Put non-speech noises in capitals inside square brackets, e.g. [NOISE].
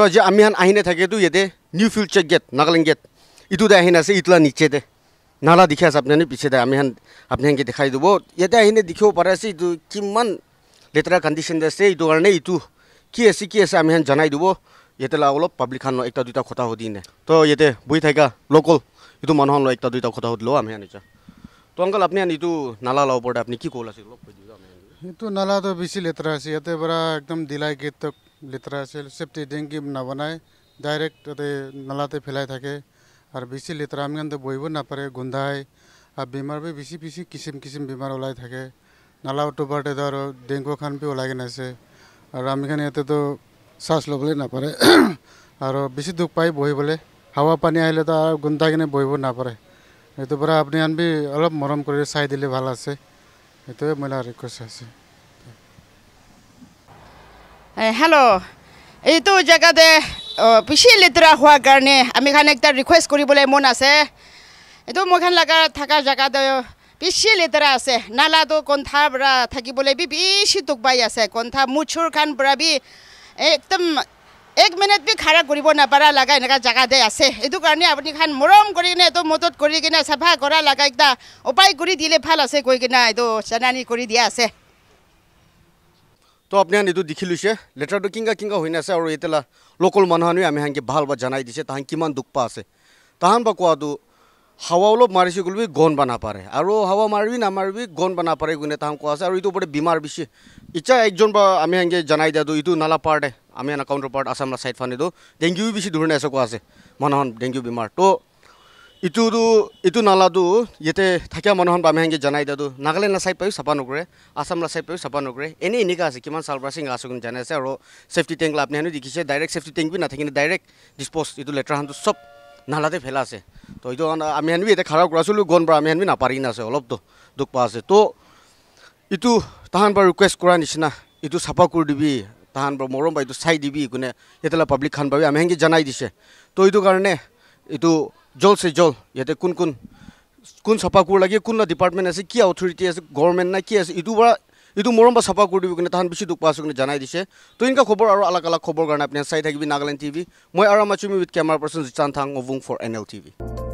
তো আজি আমি হান থাকে থাকেতো ইয়াতে new future gate Nagaland gate ইটোতে আহিন আছে ইটোলা নিচেতে নালা দেখি আছে আপনি পিছে দে আমি হান আপনি হানকে দেখাই দিব ইয়াতে আহিনে দেখিব পাৰে আছে এইটো কিমান লেতেৰা কণ্ডিশ্যন আছে এইটো কাৰণে এইটো কি আছে কি আছে আমি হান জনাই দিব ইয়াতে লা অলপ পাব্লিক খান একটা দুটা কথা সুধি নে তো ইয়াতে বহি থাকা লোকল এইটো মানুহ লৈ একটা দুটা কথা সুধিলেও আমি হান তো অংকল আপনি হান এইটো নালা লওঁ ওপৰতে আপুনি কি কল আছে অলপ কৈ দিব এইটো নালাটো লেতেৰা আছে ইয়াতে পৰা একদম দিলাই গেট লেতেৰা আছিল চেফটি ডেংগি নবনায় ডাইৰেক্ট তাতে নালাতে পেলাই থাকে আৰু বেছি লেতেৰা আমি কিন্তু বহিব নাপাৰে গোন্ধাই আৰু বেমাৰ বি বেছি বেছি কিচিম কিচিম বেমাৰ ওলাই থাকে নলা অটোপাৰতে ধৰ ডেংগু খান বি ওলাই কিনে আছে আৰু আমি কাৰণে ইয়াতেতো চাৰ্জ ল'বলৈ নাপাৰে [CLEARS THROAT] আৰু বেছি দুখ পায় বহিবলৈ হাৱা পানী আহিলে তো আৰু গোন্ধাই কিনে বহিব নাপাৰে সেইটো পৰা আপুনি আনবি অলপ মৰম কৰি চাই দিলে ভাল আছে সেইটোৱে মই ৰিকুৱেষ্ট আছে হেল্ল' এইটো জেগাতে পিছি লেতেৰা হোৱাৰ কাৰণে আমি আমিখান এটা ৰিকুৱেষ্ট কৰিবলৈ মন আছে এইটো মইখান লগা থকা জেগাতে পিছি লেতেৰা আছে নালাটো কণ্ঠা পৰা থাকিবলৈ বি বেছি টোক পাই আছে কণ্ঠা মুচুৰ খান পৰা বি একদম এক মিনিট বি খাৰা কৰিব নাপাৰা লগা এনেকুৱা জেগাতে আছে এইটো কাৰণে আপুনি খান মৰম কৰি কিনে এইটো মদত কৰি কিনে চাফা কৰা লগা একদম উপায় কৰি দিলে ভাল আছে কৈ কিনে এইটো চেনানি কৰি দিয়া আছে তো আপনি এইটো দেখি লৈছে লেটাৰটো কিংগা কিংগা হৈ নাছে আৰু এতিয়া লোকেল মানুহ আমি সেনেকৈ ভাল বা জনাই দিছে তাহান কিমান দুখ পা আছে তাহান বা কোৱাটো হাৱা অলপ মাৰিছে বুলি গন বা নাপাৰে আৰু হাৱা মাৰিবি নামাৰিবি গন বা নাপাৰে কোনে তাহান কোৱা আছে আৰু এইটো ওপৰত বেমাৰ বেছি ইচ্ছা একজন বা আমি সেনেকৈ জনাই দিয়াটো এইটো নালা পাৰ্টে আমি এনে কাউণ্টাৰ পাৰ্ট আছাম চাইড ফান এইটো ডেংগিও বেছি ধৰি নাইছে কোৱা আছে মানুহ ডেংগিউ বেমাৰ তো ইটো ইটো নালাটো ইয়াতে থাকা মানুহখন বামেহাঙ্গে জনাই দিয়াটো নাগালেণ্ডৰ চাইড পায়ো চাফা নকৰে আছামৰ চাইড পায়ো চাফা নকৰে এনেই এনেকুৱা আছে কিমান চালপৰা চিঙা আছো কিন্তু আছে আৰু চেফটি টেংক আপুনি হেনো দেখিছে ডাইৰেক্ট চেফটি টেংক নাথাকে নাথাকি ডাইৰেক্ট ডিছপ'জ ইটো লেতেৰাখনটো চব নালাতে ফেলা আছে তো এইটো আমি হেন বি খাৰা কৰা কৰাইছিলোঁ গণ বাৰু আমি হেন নাপাৰি না আছে অলপতো দুখ পোৱা আছে তো ইটো তাহান বাৰু ৰিকুৱেষ্ট কৰা নিচিনা ইটো চাফা কৰি দিবি তাহান বাৰু মৰম বা এইটো চাই দিবি কোনে এতিয়ালৈ পাব্লিক খান পাবি আমি হেংগি জনাই দিছে তো এইটো কাৰণে এইটো জল চে জল ইয়াতে কোন কোন কোন চাফা কৰ লাগে কোন না ডিপাৰ্টমেণ্ট আছে কি অথৰিটি আছে গভৰ্ণমেণ্ট নাই কি আছে ইটো পৰা ইটো মৰম বা চাফা কৰি দিব কিনে তাহান বেছি দুখ পাইছোঁ কিনে জনাই দিছে তো এনেকুৱা খবৰ আৰু আলগ আলগ খবৰ কাৰণে আপুনি চাই থাকিবি নাগালেণ্ড টিভি মই আৰু মাচুমি উইথ কেমেৰা পাৰ্চন জিচান থাং অভুং ফৰ এন এল টিভি